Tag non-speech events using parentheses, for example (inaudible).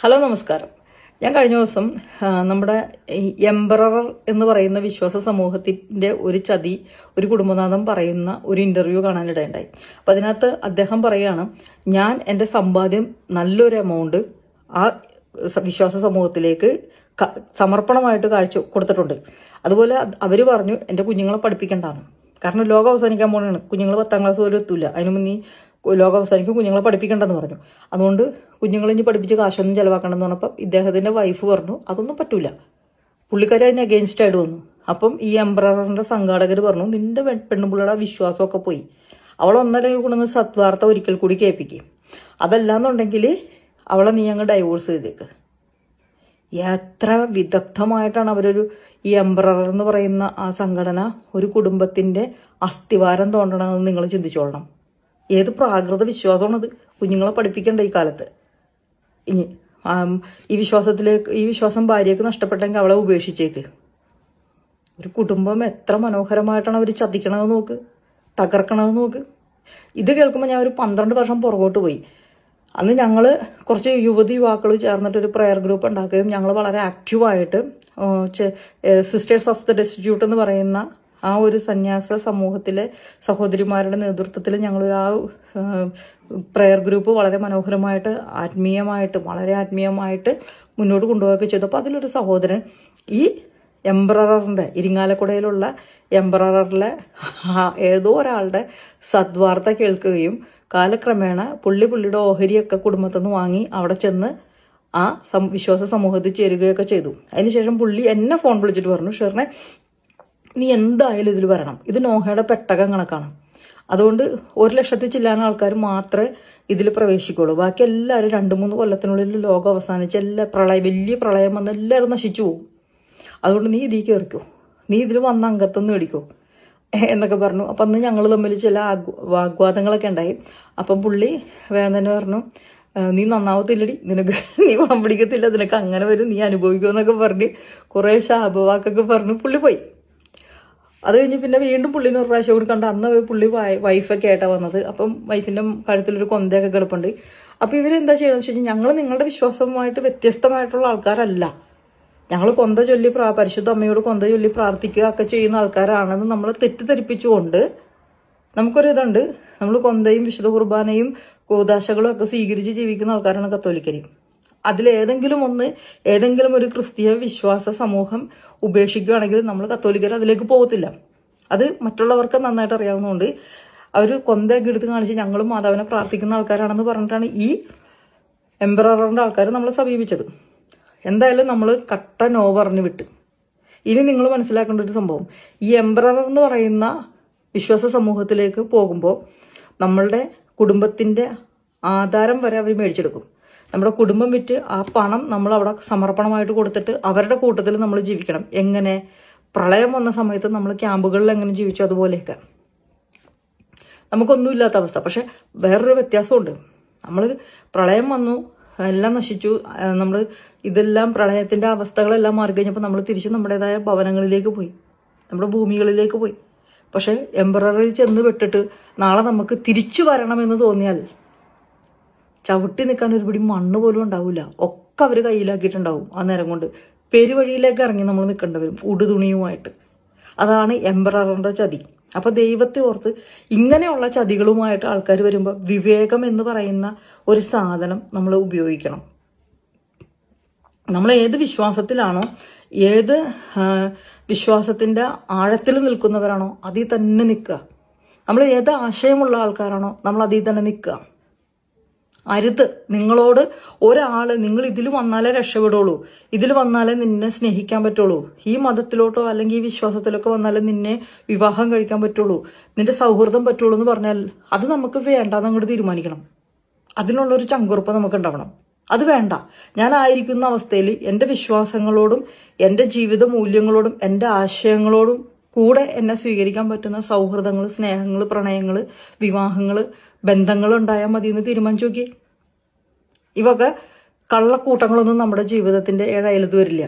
hello നമസ്കാരം ഞാൻ കഴിഞ്ഞ ദിവസം നമ്മുടെ എംബ്രറർ എന്ന് പറയുന്ന വിശ്വാസ സമൂഹത്തിൻ്റെ ഒരു ചതി ഒരു കുടുംബനാഥം പറയുന്ന ഒരു ഇൻ്റർവ്യൂ കാണാനിടയുണ്ടായി അപ്പം അതിനകത്ത് അദ്ദേഹം പറയുകയാണ് ഞാൻ എൻ്റെ സമ്പാദ്യം നല്ലൊരു എമൗണ്ട് ആ വിശ്വാസ സമൂഹത്തിലേക്ക് സമർപ്പണമായിട്ട് കാഴ്ച കൊടുത്തിട്ടുണ്ട് അതുപോലെ അവർ പറഞ്ഞു എൻ്റെ കുഞ്ഞുങ്ങളെ പഠിപ്പിക്കേണ്ടതാണ് കാരണം ലോകം അവസാനിക്കാൻ പോകണമാണ് കുഞ്ഞുങ്ങൾ പത്താം ക്ലാസ് പോലും എത്തൂല അതിനു മുന്നേ അവസാനിക്കും കുഞ്ഞുങ്ങളെ പഠിപ്പിക്കേണ്ടെന്ന് പറഞ്ഞു അതുകൊണ്ട് കുഞ്ഞുങ്ങളെ ഇനി പഠിപ്പിച്ച് കാശൊന്നും ചിലവാക്കണമെന്ന് പറഞ്ഞപ്പം ഇദ്ദേഹത്തിൻ്റെ വൈഫ് പറഞ്ഞു അതൊന്നും പറ്റൂല പുള്ളിക്കാരി അതിന് അഗെയിൻസ്റ്റ് ആയിട്ട് വന്നു അപ്പം ഈ എംബ്രറിൻ്റെ സംഘാടകർ പറഞ്ഞു നിന്റെ പെണ്ണുപിള്ളയുടെ വിശ്വാസമൊക്കെ പോയി അവൾ ഒന്നല്ലെങ്കിൽ കൊണ്ടുവന്ന് സത്വാർത്ത ഒരിക്കൽ കൂടി കേൾപ്പിക്കും അതല്ലാന്നുണ്ടെങ്കിൽ അവളെ നീ അങ്ങ് ഡൈവോഴ്സ് ചെയ്തേക്ക് എത്ര വിദഗ്ധമായിട്ടാണ് അവരൊരു ഈ എംബ്രറർ എന്ന് പറയുന്ന ആ സംഘടന ഒരു കുടുംബത്തിൻ്റെ അസ്ഥിവാരം തോണ്ടണമെന്ന് നിങ്ങൾ ചിന്തിച്ചോളണം ഏത് പ്രാകൃത വിശ്വാസമാണത് കുഞ്ഞുങ്ങളെ പഠിപ്പിക്കേണ്ട ഈ കാലത്ത് ഇനി ഈ വിശ്വാസത്തിലേക്ക് ഈ വിശ്വാസം ഭാര്യയ്ക്ക് നഷ്ടപ്പെട്ടെങ്കിൽ അവളെ ഉപേക്ഷിച്ചേക്ക് ഒരു കുടുംബം എത്ര മനോഹരമായിട്ടാണ് അവർ ചതിക്കണത് നോക്ക് തകർക്കണത് നോക്ക് ഇത് കേൾക്കുമ്പോൾ ഞാൻ ഒരു പന്ത്രണ്ട് വർഷം പുറകോട്ട് പോയി അന്ന് ഞങ്ങൾ കുറച്ച് യുവതി യുവാക്കൾ ചേർന്നിട്ട് ഒരു പ്രെയർ ഗ്രൂപ്പ് ഉണ്ടാക്കുകയും ഞങ്ങൾ വളരെ ആക്റ്റീവായിട്ട് സിസ്റ്റേഴ്സ് ഓഫ് ദ ഡെസ്റ്റിറ്റ്യൂട്ട് എന്ന് പറയുന്ന ആ ഒരു സന്യാസ സമൂഹത്തിലെ സഹോദരിമാരുടെ നേതൃത്വത്തിൽ ഞങ്ങൾ ആ പ്രെയർ ഗ്രൂപ്പ് വളരെ മനോഹരമായിട്ട് ആത്മീയമായിട്ട് വളരെ ആത്മീയമായിട്ട് മുന്നോട്ട് കൊണ്ടുപോവുകയൊക്കെ ചെയ്തു അപ്പോൾ അതിലൊരു സഹോദരൻ ഈ എംബ്രറിൻ്റെ ഇരിങ്ങാലക്കുടയിലുള്ള എംബ്രറിലെ ഏതോ ഒരാളുടെ സദ്വാർത്ത കേൾക്കുകയും കാലക്രമേണ പുള്ളി പുള്ളിയുടെ ഓഹരിയൊക്കെ കുടുംബത്തു നിന്ന് വാങ്ങി അവിടെ ചെന്ന് ആ സം വിശ്വാസ സമൂഹത്തിൽ ചേരുകയൊക്കെ ചെയ്തു അതിനുശേഷം പുള്ളി എന്നെ ഫോൺ വിളിച്ചിട്ട് പറഞ്ഞു ഷെറിനെ നീ എന്തായാലും ഇതിൽ വരണം ഇത് നോഹയുടെ പെട്ടകം കണക്കാണ് അതുകൊണ്ട് ഒരു ലക്ഷത്തിൽ ചില്ലാന ആൾക്കാർ മാത്രമേ ഇതിൽ പ്രവേശിക്കുള്ളൂ ബാക്കി എല്ലാവരും രണ്ട് മൂന്ന് കൊല്ലത്തിനുള്ളിൽ ലോകം അവസാനിച്ച് എല്ലാ പ്രളയം വലിയ പ്രളയം വന്ന് എല്ലാവരും നശിച്ചു പോകും അതുകൊണ്ട് നീ ഇതിൽ കയറിക്കോ നീ ഇതിൽ വന്ന അംഗത്വം നേടിക്കോ എന്നൊക്കെ പറഞ്ഞു അപ്പം അന്ന് ഞങ്ങൾ തമ്മിൽ ചില വാഗ്വാദങ്ങളൊക്കെ ഉണ്ടായി അപ്പം പുള്ളി വേദന തന്നെ പറഞ്ഞു നീ നന്നാവത്തില്ലടി നിനക്ക് (laughs) നീ വളം പിടിക്കത്തില്ല നിനക്ക് അങ്ങനെ വരും നീ അനുഭവിക്കുമെന്നൊക്കെ പറഞ്ഞ് കുറേ ശാപവാക്കൊക്കെ പറഞ്ഞു പുള്ളി പോയി അത് കഴിഞ്ഞ് പിന്നെ വീണ്ടും പുള്ളിനെ ഒരു പ്രാവശ്യം കൂടി കണ്ട് അന്ന് പുള്ളി വൈഫൊക്കെ ആയിട്ടാണ് വന്നത് അപ്പം വൈഫിൻ്റെ കഴുത്തിലൊരു കൊന്തയൊക്കെ കിടപ്പുണ്ട് അപ്പോൾ ഇവരെന്താ ചെയ്യണമെന്ന് വെച്ച് കഴിഞ്ഞാൽ ഞങ്ങൾ നിങ്ങളുടെ വിശ്വാസവുമായിട്ട് വ്യത്യസ്തമായിട്ടുള്ള ആൾക്കാരല്ല ഞങ്ങൾ കൊന്ത ചൊല്ലി പ്രാ പരിശുദ്ധ അമ്മയോട് കൊന്ത ചൊല്ലി പ്രാർത്ഥിക്കുക ഒക്കെ ചെയ്യുന്ന ആൾക്കാരാണെന്ന് നമ്മൾ തെറ്റിദ്ധരിപ്പിച്ചുകൊണ്ട് നമുക്കൊരിതുണ്ട് നമ്മൾ കൊന്തയും വിശുദ്ധ കുർബാനയും കൂതാശകളും ഒക്കെ സ്വീകരിച്ച് ജീവിക്കുന്ന ആൾക്കാരാണ് കത്തോലിക്കരെയും അതിലേതെങ്കിലും ഒന്ന് ഏതെങ്കിലും ഒരു ക്രിസ്തീയ വിശ്വാസ സമൂഹം ഉപേക്ഷിക്കുകയാണെങ്കിൽ നമ്മൾ കത്തോലിക്കർ അതിലേക്ക് പോകത്തില്ല അത് മറ്റുള്ളവർക്ക് നന്നായിട്ട് അറിയാവുന്നതുകൊണ്ട് അവർ കൊന്തയൊക്കെ എടുത്ത് കാണിച്ച് ഞങ്ങളും മാതാവിനെ പ്രാർത്ഥിക്കുന്ന ആൾക്കാരാണെന്ന് പറഞ്ഞിട്ടാണ് ഈ എംബ്രോയിഡറിൻ്റെ ആൾക്കാർ നമ്മളെ സമീപിച്ചത് എന്തായാലും നമ്മൾ കട്ട നോ പറഞ്ഞ് വിട്ട് ഇനി നിങ്ങൾ മനസ്സിലാക്കേണ്ട ഒരു സംഭവം ഈ എംബ്രോയിഡർ എന്ന് പറയുന്ന വിശ്വാസ സമൂഹത്തിലേക്ക് പോകുമ്പോൾ നമ്മളുടെ കുടുംബത്തിൻ്റെ ആധാരം വരെ അവർ മേടിച്ചെടുക്കും നമ്മുടെ കുടുംബം വിറ്റ് ആ പണം നമ്മൾ അവിടെ സമർപ്പണമായിട്ട് കൊടുത്തിട്ട് അവരുടെ കൂട്ടത്തിൽ നമ്മൾ ജീവിക്കണം എങ്ങനെ പ്രളയം വന്ന സമയത്ത് നമ്മൾ ക്യാമ്പുകളിൽ എങ്ങനെ ജീവിച്ചു അതുപോലെയൊക്കെ നമുക്കൊന്നുമില്ലാത്ത അവസ്ഥ പക്ഷെ വേറൊരു വ്യത്യാസമുണ്ട് നമ്മൾ പ്രളയം വന്നു എല്ലാം നശിച്ചു നമ്മൾ ഇതെല്ലാം പ്രളയത്തിന്റെ അവസ്ഥകളെല്ലാം മാറി കഴിഞ്ഞപ്പോൾ നമ്മൾ തിരിച്ച് നമ്മുടേതായ ഭവനങ്ങളിലേക്ക് പോയി നമ്മുടെ ഭൂമികളിലേക്ക് പോയി പക്ഷേ എംബ്രോയിഡറി ചെന്ന് വിട്ടിട്ട് നാളെ നമുക്ക് തിരിച്ചു വരണമെന്ന് തോന്നിയാൽ ചവിട്ടി നിൽക്കാൻ ഒരു മണ്ണ് പോലും ഉണ്ടാവില്ല ഒക്കെ അവർ കയ്യിലാക്കിയിട്ടുണ്ടാവും ആ നേരം കൊണ്ട് പെരുവഴിയിലേക്ക് ഇറങ്ങി നമ്മൾ നിൽക്കേണ്ടവരും ഉടുതുണിയുമായിട്ട് അതാണ് എംബററിൻ്റെ ചതി അപ്പോൾ ദൈവത്തെ ഓർത്ത് ഇങ്ങനെയുള്ള ചതികളുമായിട്ട് ആൾക്കാർ വരുമ്പോൾ വിവേകം എന്ന് പറയുന്ന ഒരു സാധനം നമ്മൾ ഉപയോഗിക്കണം നമ്മൾ ഏത് വിശ്വാസത്തിലാണോ ഏത് വിശ്വാസത്തിൻ്റെ ആഴത്തിൽ നിൽക്കുന്നവരാണോ അതിൽ തന്നെ നിൽക്കുക നമ്മൾ ഏത് ആശയമുള്ള ആൾക്കാരാണോ നമ്മൾ അതിൽ തന്നെ നിൽക്കുക അരുത് നിങ്ങളോട് ഒരാൾ നിങ്ങൾ ഇതിൽ വന്നാലേ രക്ഷപ്പെടുള്ളൂ ഇതിൽ വന്നാലേ നിന്നെ സ്നേഹിക്കാൻ പറ്റുള്ളൂ ഈ മതത്തിലോട്ടോ അല്ലെങ്കിൽ ഈ വിശ്വാസത്തിലൊക്കെ വന്നാലേ നിന്നെ വിവാഹം കഴിക്കാൻ പറ്റുള്ളൂ നിന്റെ സൗഹൃദം പറ്റുള്ളൂ എന്ന് പറഞ്ഞാൽ അത് നമുക്ക് എന്ന് അങ്ങോട്ട് തീരുമാനിക്കണം അതിനുള്ളൊരു ചങ്കുറപ്പ് നമുക്ക് ഉണ്ടാവണം അത് വേണ്ട ഞാൻ ആയിരിക്കുന്ന അവസ്ഥയിൽ എൻ്റെ വിശ്വാസങ്ങളോടും എൻ്റെ ജീവിത മൂല്യങ്ങളോടും എൻ്റെ ആശയങ്ങളോടും കൂടെ എന്നെ സ്വീകരിക്കാൻ പറ്റുന്ന സൗഹൃദങ്ങൾ സ്നേഹങ്ങൾ പ്രണയങ്ങൾ വിവാഹങ്ങൾ ബന്ധങ്ങൾ ഉണ്ടായാൽ മതി എന്ന് തീരുമാനിച്ചു നോക്കി ഇവൊക്കെ കള്ളക്കൂട്ടങ്ങളൊന്നും നമ്മുടെ ജീവിതത്തിന്റെ ഏഴയലത്ത് വരില്ല